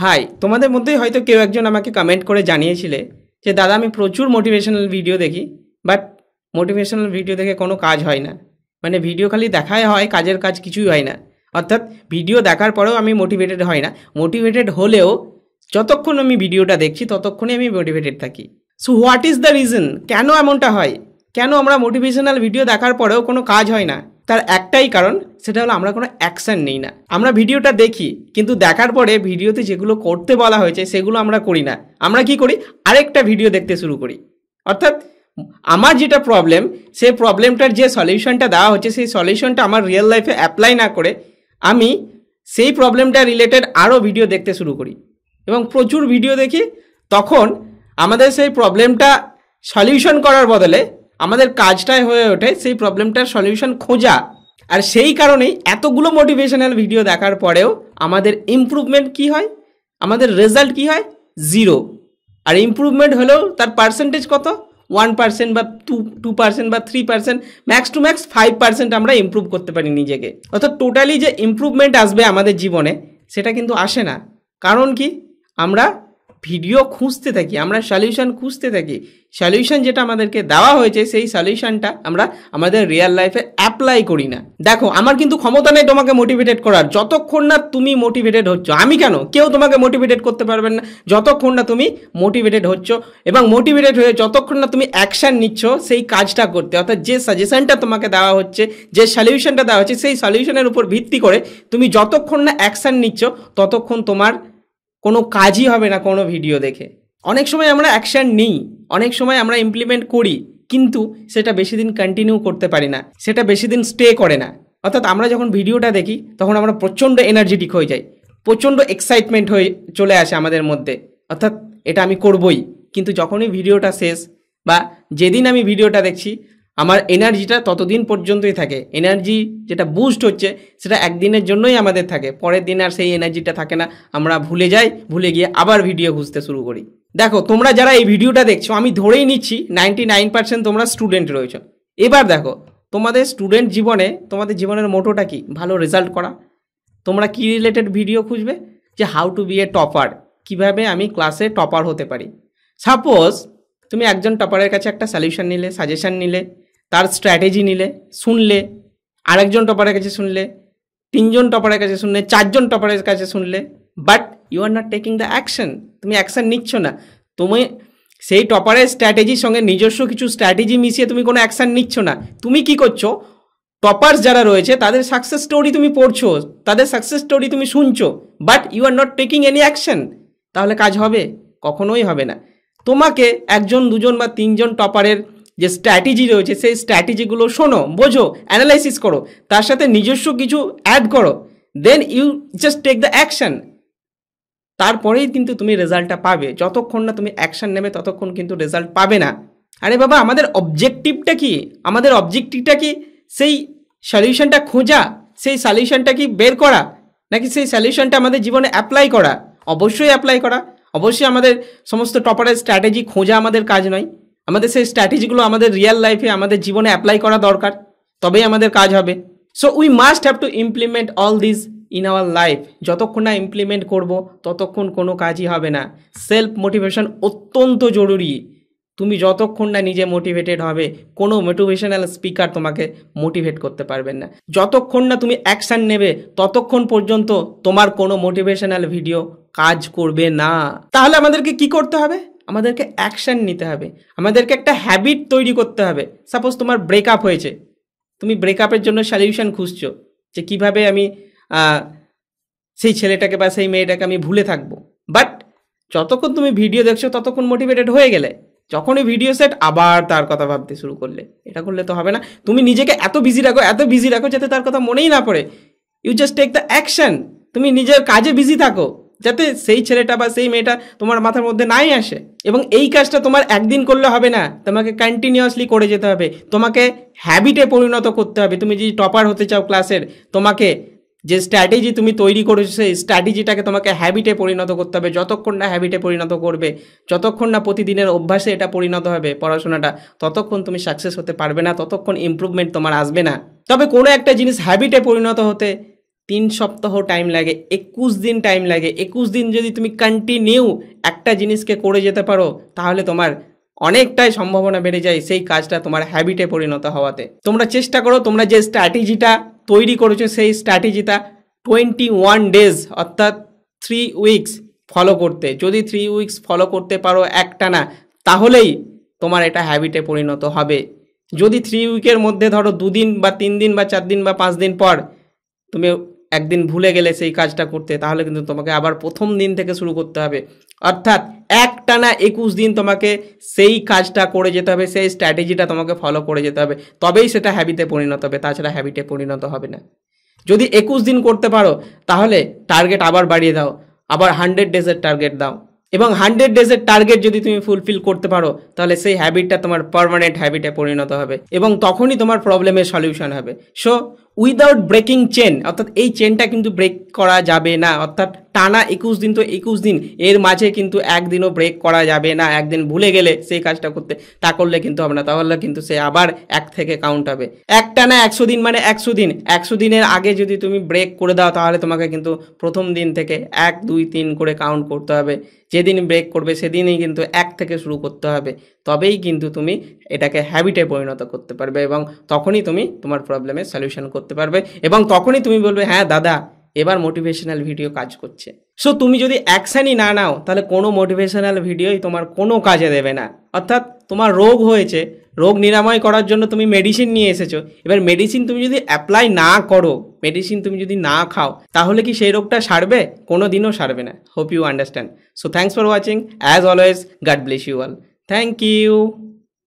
high তোমাদের মধ্যেই হয়তো কেউ একজন আমাকে কমেন্ট করে জানিয়েছিলে যে দাদা আমি প্রচুর মোটিভেশনাল ভিডিও দেখি বাট মোটিভেশনাল ভিডিও দেখে কোনো কাজ হয় না মানে ভিডিও খালি দেখাই হয় কাজের কাজ কিছুই হয় না অর্থাৎ ভিডিও দেখার পরেও আমি মোটিভেটেড হয় না মোটিভেটেড হলেও যতক্ষণ আমি ভিডিওটা দেখছি ততক্ষণে আমি মোটিভেটেড থাকি so what is the reason কেন এমনটা হয় কেন আমরা মোটিভেশনাল ভিডিও দেখার পরেও কোনো কাজ হয় না তার একটাই কারণ সেটা হলো আমরা কোনো অ্যাকশান নিই না আমরা ভিডিওটা দেখি কিন্তু দেখার পরে ভিডিওতে যেগুলো করতে বলা হয়েছে সেগুলো আমরা করি না আমরা কি করি আরেকটা ভিডিও দেখতে শুরু করি অর্থাৎ আমার যেটা প্রবলেম সেই প্রবলেমটার যে সলিউশনটা দেওয়া হচ্ছে সেই সলিউশনটা আমার রিয়েল লাইফে অ্যাপ্লাই না করে আমি সেই প্রবলেমটা রিলেটেড আরও ভিডিও দেখতে শুরু করি এবং প্রচুর ভিডিও দেখি তখন আমাদের সেই প্রবলেমটা সলিউশন করার বদলে আমাদের কাজটাই হয়ে ওঠে সেই প্রবলেমটার সলিউশন খোঁজা আর সেই কারণেই এতগুলো মোটিভেশনাল ভিডিও দেখার পরেও আমাদের ইম্প্রুভমেন্ট কি হয় আমাদের রেজাল্ট কি হয় জিরো আর ইম্প্রুভমেন্ট হলেও তার পার্সেন্টেজ কত ওয়ান পার্সেন্ট বা টু টু পার্সেন্ট বা three percent max to max five percent আমরা ইম্প্রুভ করতে পারি নিজেকে অর্থাৎ টোটালি যে ইম্প্রুভমেন্ট আসবে আমাদের জীবনে সেটা কিন্তু আসে না কারণ কি আমরা ভিডিও খুঁজতে থাকি আমরা সলিউশন খুঁজতে থাকি সলিউশন যেটা আমাদেরকে দেওয়া হয়েছে সেই সলিউশনটা আমরা আমাদের রিয়েল লাইফে অ্যাপ্লাই করি না দেখো আমার কিন্তু ক্ষমতা নেই তোমাকে মোটিভেটেড করার যতক্ষণ না তুমি মোটিভেটেড হচ্ছ আমি কেন কেউ তোমাকে মোটিভেটেড করতে পারবেন না যতক্ষণ না তুমি মোটিভেটেড হচ্ছ এবং মোটিভেটেড হয়ে যতক্ষণ না তুমি অ্যাকশান নিচ্ছ সেই কাজটা করতে অর্থাৎ যে সাজেশনটা তোমাকে দেওয়া হচ্ছে যে সলিউশনটা দেওয়া হচ্ছে সেই সলিউশনের উপর ভিত্তি করে তুমি যতক্ষণ না অ্যাকশান নিচ্ছ ততক্ষণ তোমার কোনো কাজই হবে না কোনো ভিডিও দেখে অনেক সময় আমরা অ্যাকশান নিই অনেক সময় আমরা ইমপ্লিমেন্ট করি কিন্তু সেটা বেশি দিন কন্টিনিউ করতে পারি না সেটা বেশি দিন স্টে করে না অর্থাৎ আমরা যখন ভিডিওটা দেখি তখন আমরা প্রচণ্ড এনার্জেটিক হয়ে যাই প্রচণ্ড এক্সাইটমেন্ট হয়ে চলে আসে আমাদের মধ্যে অর্থাৎ এটা আমি করবই কিন্তু যখনই ভিডিওটা শেষ বা যেদিন আমি ভিডিওটা দেখছি আমার এনার্জিটা ততদিন পর্যন্তই থাকে এনার্জি যেটা বুস্ট হচ্ছে সেটা একদিনের জন্যই আমাদের থাকে পরের দিন আর সেই এনার্জিটা থাকে না আমরা ভুলে যাই ভুলে গিয়ে আবার ভিডিও খুঁজতে শুরু করি দেখো তোমরা যারা এই ভিডিওটা দেখছো আমি ধরেই নিচ্ছি নাইনটি নাইন পার্সেন্ট তোমরা স্টুডেন্ট রয়েছো এবার দেখো তোমাদের স্টুডেন্ট জীবনে তোমাদের জীবনের মোটোটা কী ভালো রেজাল্ট করা তোমরা কি রিলেটেড ভিডিও খুঁজবে যে how to be a topper কিভাবে আমি ক্লাসে টপার হতে পারি সাপোজ তুমি একজন টপারের কাছে একটা সলিউশন নিলে সাজেশান নিলে তার স্ট্র্যাটেজি নিলে শুনলে আরেকজন টপারের কাছে শুনলে তিনজন টপারের কাছে শুনলে চারজন টপারের কাছে শুনলে but you are not taking the action তুমি অ্যাকশন নিচ্ছ না তুমি সেই টপারের স্ট্র্যাটেজির সঙ্গে নিজস্ব কিছু স্ট্র্যাটেজি মিশিয়ে তুমি কোনো অ্যাকশান নিচ্ছ না তুমি কি করছো টপার্স যারা রয়েছে তাদের সাকসেস স্টোরি তুমি পড়ছো তাদের সাকসেস স্টোরি তুমি শুনছো but you are not taking any action তাহলে কাজ হবে কখনোই হবে না তোমাকে একজন দুজন বা তিনজন টপারের যে স্ট্র্যাটেজি রয়েছে সেই স্ট্র্যাটেজিগুলো শোনো বোঝো অ্যানালাইসিস করো তার সাথে নিজস্ব কিছু অ্যাড করো then you just take the action তারপরেই কিন্তু তুমি রেজাল্টটা পাবে যতক্ষণ না তুমি অ্যাকশান নেবে ততক্ষণ কিন্তু রেজাল্ট পাবে না আরে বাবা আমাদের অবজেক্টিভটা কি আমাদের অবজেক্টিভটা কি সেই সলিউশনটা খোঁজা সেই সলিউশনটা কি বের করা নাকি সেই সলিউশনটা আমাদের জীবনে অ্যাপ্লাই করা অবশ্যই অ্যাপ্লাই করা অবশ্যই আমাদের সমস্ত টপারের স্ট্র্যাটেজি খোঁজা আমাদের কাজ নয় আমাদের সেই স্ট্র্যাটেজিগুলো আমাদের রিয়েল লাইফে আমাদের জীবনে অ্যাপ্লাই করা দরকার তবেই আমাদের কাজ হবে so we must have to implement all this in our life যতক্ষণ না ইমপ্লিমেন্ট করবো ততক্ষণ কোনো কাজই হবে না সেলফ মোটিভেশন অত্যন্ত জরুরি তুমি যতক্ষণ না নিজে মোটিভেটেড হবে কোনো মোটিভেশনাল স্পিকার তোমাকে মোটিভেট করতে পারবেন না যতক্ষণ না তুমি অ্যাকশান নেবে ততক্ষণ পর্যন্ত তোমার কোনো মোটিভেশনাল ভিডিও কাজ করবে না তাহলে আমাদেরকে কি করতে হবে আমাদেরকে অ্যাকশান নিতে হবে আমাদেরকে একটা হ্যাবিট তৈরি করতে হবে সাপোজ তোমার ব্রেকআপ হয়েছে তুমি ব্রেকআপের জন্য সলিউশন খুঁজছো যে কিভাবে আমি সেই ছেলেটাকে বা সেই মেয়েটাকে আমি ভুলে থাকবো বাট যতক্ষণ তুমি ভিডিও দেখছো ততক্ষণ মোটিভেটেড হয়ে গেলে যখনই ভিডিও সেট আবার তার কথা ভাবতে শুরু করলে এটা করলে তো হবে না তুমি নিজেকে এত বিজি রাখো এত বিজি রাখো যাতে তার কথা মনেই না পড়ে you just take the action তুমি নিজের কাজে বিজি থাকো যাতে সেই ছেলেটা বা সেই মেয়েটা তোমার মাথার মধ্যে নাই আসে এবং এই কাজটা তোমার একদিন করলে হবে না তোমাকে কন্টিনিউয়াসলি করে যেতে হবে তোমাকে হ্যাবিটে পরিণত করতে হবে তুমি যদি টপার হতে চাও ক্লাসের তোমাকে যে স্ট্র্যাটেজি তুমি তৈরি করেছো সেই স্ট্র্যাটেজিটাকে তোমাকে হ্যাবিটে পরিণত করতে হবে যতক্ষণ না হ্যাবিটে পরিণত করবে যতক্ষণ না প্রতিদিনের অভ্যাসে এটা পরিণত হবে পড়াশোনাটা ততক্ষণ তুমি সাকসেস হতে পারবে না ততক্ষণ ইম্প্রুভমেন্ট তোমার আসবে না তবে কোনো একটা জিনিস হ্যাবিটে পরিণত হতে তিন সপ্তাহ টাইম লাগে একুশ দিন টাইম লাগে একুশ দিন যদি তুমি কন্টিনিউ একটা জিনিসকে করে যেতে পারো তাহলে তোমার অনেকটাই সম্ভাবনা বেড়ে যায় সেই কাজটা তোমার হ্যাবিটে পরিণত হওয়াতে তোমরা চেষ্টা করো তোমরা যে স্ট্র্যাটেজিটা তৈরি করেছো সেই স্ট্র্যাটেজিটা টোয়েন্টি ওয়ান ডেজ অর্থাৎ থ্রি উইকস ফলো করতে যদি থ্রি উইকস ফলো করতে পারো একটানা তাহলেই তোমার এটা হ্যাবিটে পরিণত হবে যদি থ্রি উইকের মধ্যে ধরো দুদিন বা তিন দিন বা চার দিন বা পাঁচ দিন পর তুমি একদিন ভুলে গেলে সেই কাজটা করতে তাহলে কিন্তু তোমাকে আবার প্রথম দিন থেকে শুরু করতে হবে অর্থাৎ এক টানা একুশ দিন তোমাকে সেই কাজটা করে যেতে হবে সেই স্ট্র্যাটেজিটা তোমাকে ফলো করে যেতে হবে তবেই সেটা হ্যাবিতে পরিণত হবে তাছাড়া হ্যাবিটে পরিণত হবে না যদি একুশ দিন করতে পারো তাহলে টার্গেট আবার বাড়িয়ে দাও আবার হান্ড্রেড ডেজের টার্গেট দাও এবং হান্ড্রেড ডেজের টার্গেট যদি তুমি ফুলফিল করতে পারো তাহলে সেই হ্যাবিটটা তোমার পারমানেন্ট হ্যাবিটে পরিণত হবে এবং তখনই তোমার প্রবলেমের সলিউশন হবে সো উইদাউট ব্রেকিং চেন অর্থাৎ এই চেনটা কিন্তু ব্রেক করা যাবে না অর্থাৎ টানা একুশ দিন তো একুশ দিন এর মাঝে কিন্তু একদিনও ব্রেক করা যাবে না একদিন ভুলে গেলে সেই কাজটা করতে তা করলে কিন্তু হবে না তাহলে কিন্তু সে আবার এক থেকে কাউন্ট হবে এক টানা একশো দিন মানে একশো দিন একশো দিনের আগে যদি তুমি ব্রেক করে দাও তাহলে তোমাকে কিন্তু প্রথম দিন থেকে এক দুই তিন করে কাউন্ট করতে হবে যেদিন ব্রেক করবে সেদিনই কিন্তু এক থেকে শুরু করতে হবে তবেই কিন্তু তুমি এটাকে হ্যাবিটে পরিণত করতে পারবে এবং তখনই তুমি তোমার প্রবলেমের সলিউশন করতে করতে পারবে এবং তখনই তুমি বলবে হ্যাঁ দাদা এবার মোটিভেশনাল ভিডিও কাজ করছে সো তুমি যদি অ্যাকশানই না নাও তাহলে কোনো মোটিভেশনাল ভিডিওই তোমার কোনো কাজে দেবে না অর্থাৎ তোমার রোগ হয়েছে রোগ নিরাময় করার জন্য তুমি মেডিসিন নিয়ে এসেছো এবার মেডিসিন তুমি যদি অ্যাপ্লাই না করো মেডিসিন তুমি যদি না খাও তাহলে কি সেই রোগটা সারবে কোনো দিনও সারবে না hope you understand so thanks for watching as always God bless you all thank you